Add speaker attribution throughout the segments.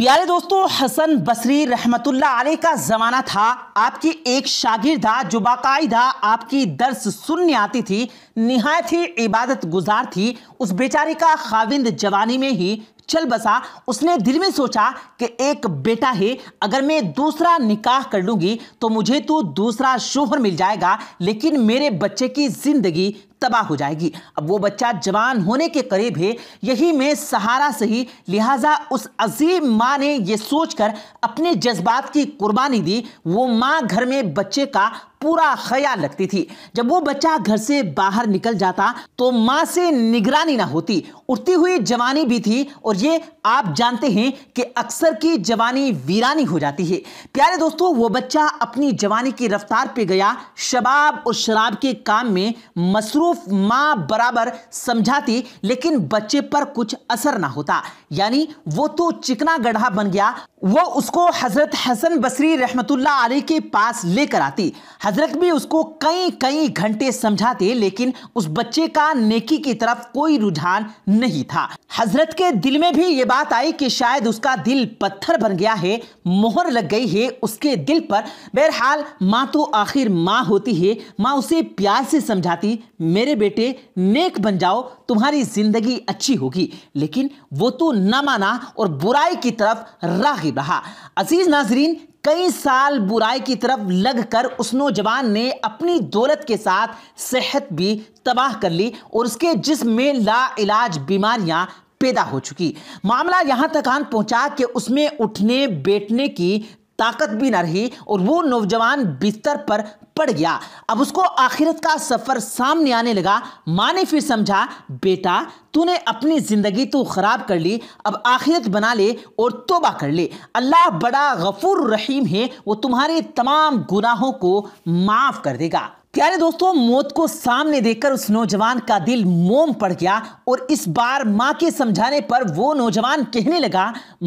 Speaker 1: प्यारे दोस्तों हसन बसरी रहमतुल्ला आलि का ज़माना था आपकी एक शागिर था जो बाकायदा आपकी दर्स सुनने आती थी निहायत ही इबादत गुजार थी उस बेचारी का खाविंद जवानी में ही चल बसा उसने दिल में सोचा कि एक बेटा है अगर मैं दूसरा निकाह कर लूंगी तो मुझे तो दूसरा शोहर मिल जाएगा लेकिन मेरे बच्चे की ज़िंदगी तबाह हो जाएगी अब वो बच्चा जवान होने के करीब है यही मैं सहारा सही लिहाजा उस अजीम माँ ने ये सोचकर अपने जज्बात की कुर्बानी दी वो माँ घर में बच्चे का पूरा ख्याल रखती थी जब वो बच्चा घर से बाहर निकल जाता तो माँ से निगरानी ना होती उठती हुई जवानी भी थी और ये आप जानते हैं कि अक्सर की जवानी वीरानी हो जाती है प्यारे दोस्तों वो बच्चा अपनी जवानी की रफ्तार पे गया शबाब और शराब के काम में मसरूफ माँ बराबर समझाती लेकिन बच्चे पर कुछ असर ना होता यानी वो तो चिकना गढ़ा बन गया वो उसको हजरत हसन बसरी रहमतुल्ला के पास लेकर आती हजरत भी उसको कई कई घंटे समझाते लेकिन उस बच्चे का नेकी की तरफ कोई रुझान नहीं था हजरत के दिल में भी ये बात आई कि शायद उसका दिल पत्थर बन गया है मोहर लग गई है उसके दिल पर बहरहाल माँ तो आखिर माँ होती है माँ उसे प्यार से समझाती मेरे बेटे नेक बन जाओ तुम्हारी ज़िंदगी अच्छी होगी लेकिन वो तो ना माना और बुराई की तरफ रागिब रहा अजीज़ नाजरीन कई साल बुराई की तरफ लगकर उस नौजवान ने अपनी दौलत के साथ सेहत भी तबाह कर ली और उसके जिसम में लाइलाज बीमारियां पैदा हो चुकी मामला यहां तक आन पहुंचा कि उसमें उठने बैठने की ताकत भी ना रही और वो नौजवान बिस्तर पर पड़ गया अब उसको आखिरत का सफ़र सामने आने लगा माँ ने फिर समझा बेटा तूने अपनी ज़िंदगी तो ख़राब कर ली अब आखिरत बना ले और तोबा कर ले अल्लाह बड़ा गफूर रहीम है वो तुम्हारे तमाम गुनाहों को माफ़ कर देगा प्यारे दोस्तों मौत को सामने देखकर उस नौजवान का दिल मोम पड़ गया और इस बार माँ के समझाने पर वो नौजवान कहने लगा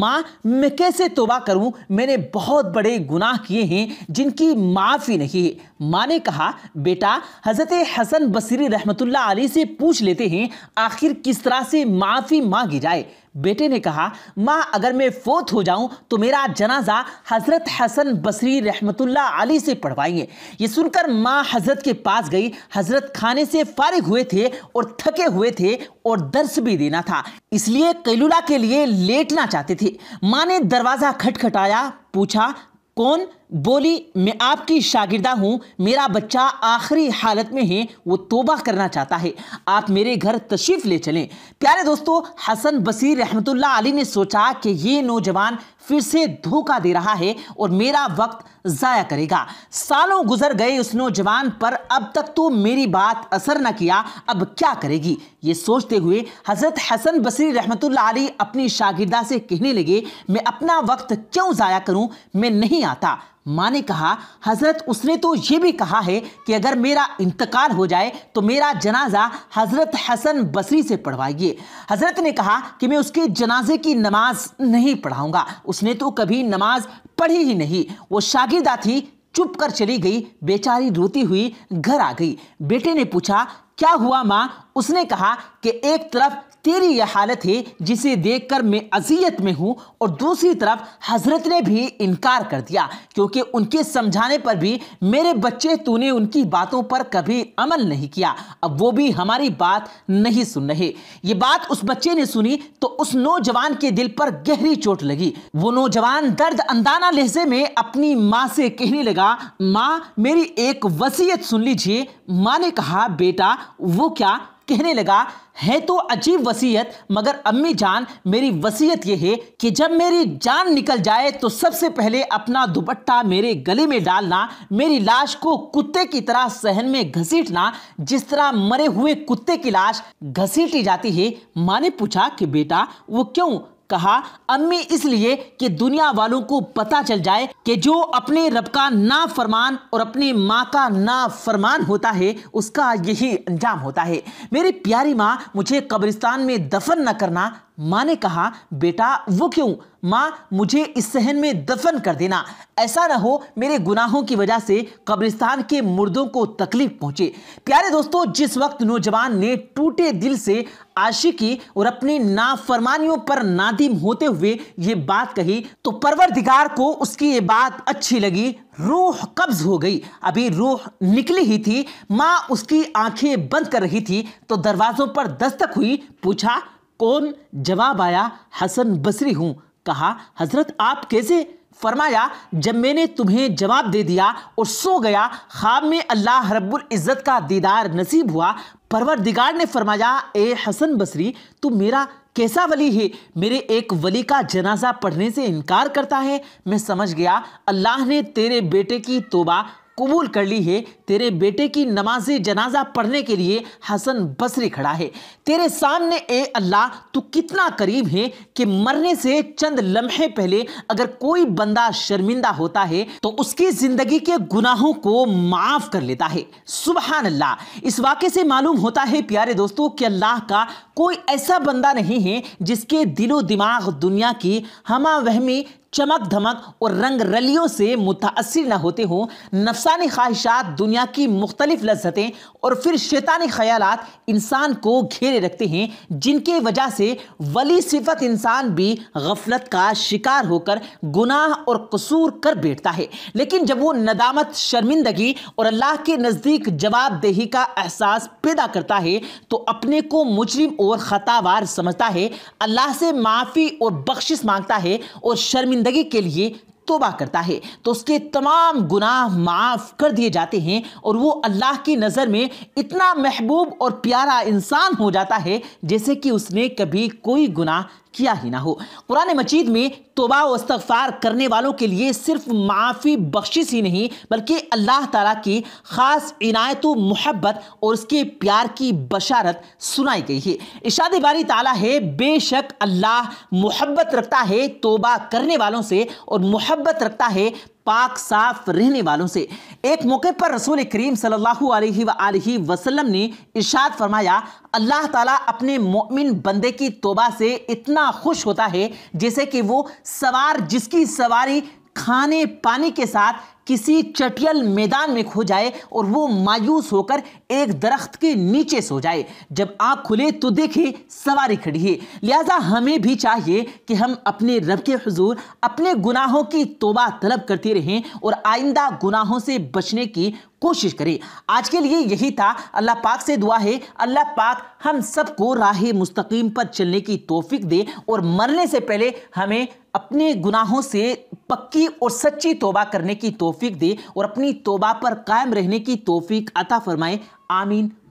Speaker 1: माँ मैं कैसे तोबा करूँ मैंने बहुत बड़े गुनाह किए हैं जिनकी माफ़ी नहीं है माँ ने कहा बेटा हज़रत हसन बसरी रहमतुल्ला अली से पूछ लेते हैं आखिर किस तरह से माफ़ी मांगी जाए बेटे ने कहा माँ अगर मैं फोत हो जाऊं तो मेरा जनाजा हज़रत हसन बसरी रहमतुल्ला अली से पढ़वाएंगे ये सुनकर माँ हज़रत के पास गई हज़रत खाने से फारिग हुए थे और थके हुए थे और दर्स भी देना था इसलिए कैलुला के लिए लेटना चाहते थे माँ ने दरवाज़ा खटखटाया पूछा कौन बोली मैं आपकी शागिर्दा हूँ मेरा बच्चा आखिरी हालत में है वो तोबा करना चाहता है आप मेरे घर तशरीफ़ ले चलें प्यारे दोस्तों हसन बसीर रहमतुल्ला अली ने सोचा कि ये नौजवान फिर से धोखा दे रहा है और मेरा वक्त ज़ाया करेगा सालों गुजर गए उस नौजवान पर अब तक तो मेरी बात असर न किया अब क्या करेगी ये सोचते हुए हज़रत हसन बसरी रहमतुल्ला अली अपनी शागिदा से कहने लगे मैं अपना वक्त क्यों ज़ाया करूं मैं नहीं आता माँ ने कहा हज़रत उसने तो ये भी कहा है कि अगर मेरा इंतकाल हो जाए तो मेरा जनाजा हज़रत हसन बसरी से पढ़वाइए हज़रत ने कहा कि मैं उसके जनाजे की नमाज नहीं पढ़ाऊँगा उसने तो कभी नमाज पढ़ी ही नहीं वो शागिदा थी चुप कर चली गई बेचारी रोती हुई घर आ गई बेटे ने पूछा क्या हुआ माँ उसने कहा कि एक तरफ तेरी यह हालत है जिसे देखकर मैं अजियत में हूँ और दूसरी तरफ हजरत ने भी इनकार कर दिया क्योंकि उनके समझाने पर भी मेरे बच्चे तूने उनकी बातों पर कभी अमल नहीं किया अब वो भी हमारी बात नहीं सुन रहे ये बात उस बच्चे ने सुनी तो उस नौजवान के दिल पर गहरी चोट लगी वो नौजवान दर्द अंदाना लहजे में अपनी माँ से कहने लगा माँ मेरी एक वसीयत सुन लीजिए माँ ने कहा बेटा वो क्या कहने लगा है तो अजीब वसीयत मगर अम्मी जान मेरी वसीयत यह है कि जब मेरी जान निकल जाए तो सबसे पहले अपना दुपट्टा मेरे गले में डालना मेरी लाश को कुत्ते की तरह सहन में घसीटना जिस तरह मरे हुए कुत्ते की लाश घसीटी जाती है माँ ने पूछा कि बेटा वो क्यों कहा अम्मी इसलिए कि दुनिया वालों को पता चल जाए कि जो अपने रब का ना फरमान और अपनी माँ का ना फरमान होता है उसका यही अंजाम होता है मेरी प्यारी माँ मुझे कब्रिस्तान में दफन न करना माँ ने कहा बेटा वो क्यों माँ मुझे इस सहन में दफन कर देना ऐसा ना हो मेरे गुनाहों की वजह से कब्रिस्तान के मुर्दों को तकलीफ पहुंचे प्यारे दोस्तों जिस वक्त नौजवान ने टूटे दिल से आशिकी और अपनी नाफरमानियों पर नादिम होते हुए ये बात कही तो परवरदिगार को उसकी ये बात अच्छी लगी रूह कब्ज हो गई अभी रूह निकली ही थी माँ उसकी आंखें बंद कर रही थी तो दरवाजों पर दस्तक हुई पूछा कौन जवाब आया हसन बसरी हूँ कहा हजरत आप कैसे फरमाया जब मैंने तुम्हें जवाब दे दिया और सो गया ख्वाब में अल्लाह रब्बुल इज़्ज़त का दीदार नसीब हुआ परवर दिगार ने फरमाया ए हसन बसरी तू मेरा कैसा वली है मेरे एक वली का जनाजा पढ़ने से इनकार करता है मैं समझ गया अल्लाह ने तेरे बेटे की तोबा कबूल कर ली है तेरे बेटे की नमाज जनाजा पढ़ने के लिए हसन बसरी खड़ा है तेरे सामने ए अल्लाह तू कितना करीब है कि मरने से चंद लम्हे पहले अगर कोई बंदा शर्मिंदा होता है तो उसकी जिंदगी के गुनाहों को माफ कर लेता है सुबह अल्लाह इस वाक्य से मालूम होता है प्यारे दोस्तों कि अल्लाह का कोई ऐसा बंदा नहीं है जिसके दिलो दिमाग दुनिया की हमा वहमी चमक धमक और रंग रलियों से मुतासर न होते हों नफसानी ख्वाहिशात दुनिया की मुख्तलिफ लज्जतें और फिर शैतानी ख्यालात इंसान को घेरे रखते हैं जिनके वजह से वली सिफत इंसान भी गफलत का शिकार होकर गुनाह और कसूर कर बैठता है लेकिन जब वो नदामत शर्मिंदगी और अल्लाह के नज़दीक जवाबदेही का एहसास पैदा करता है तो अपने को मुजरिम और ख़तावार समझता है अल्लाह से माफ़ी और बख्शिश मांगता है और शर्मिंदा ज़िंदगी के लिए तोबा करता है तो उसके तमाम गुनाह माफ़ कर दिए जाते हैं और वो अल्लाह की नज़र में इतना महबूब और प्यारा इंसान हो जाता है जैसे कि उसने कभी कोई गुनाह किया ही ना हो कुरान मजीद में तोबा वस्तफ़ार करने वालों के लिए सिर्फ माफ़ी बख्शिश ही नहीं बल्कि अल्लाह ताला की ख़ास इनायत मोहब्बत और उसके प्यार की बशारत सुनाई गई है इशाद बारी ताला है बेशक अल्लाह मोहब्बत रखता है तोबा करने वालों से और मोहब्बत रखता है पाक साफ रहने वालों से एक मौके पर रसूल करीम सल्लल्लाहु अलैहि वसल्लम वसल्लम ने इशाद फरमाया अल्लाह ताला अपने मोमिन बंदे की तोबा से इतना खुश होता है जैसे कि वो सवार जिसकी सवारी खाने पानी के साथ किसी चटियल मैदान में खो जाए और वो मायूस होकर एक दरख्त के नीचे सो जाए जब आँख खुले तो देखे सवारी खड़ी है लिहाजा हमें भी चाहिए कि हम अपने रब के हजूर अपने गुनाहों की तोबा तलब करते रहें और आइंदा गुनाहों से बचने की कोशिश करें आज के लिए यही था अल्लाह पाक से दुआ है अल्लाह पाक हम सबको राह मुस्तकीम पर चलने की तोफीक दे और मरने से पहले हमें अपने गुनाहों से पक्की और सच्ची तोबा करने की तोफीक तोफीक दे और अपनी तोबा पर कायम रहने की तोफीक अता फरमाए आमीन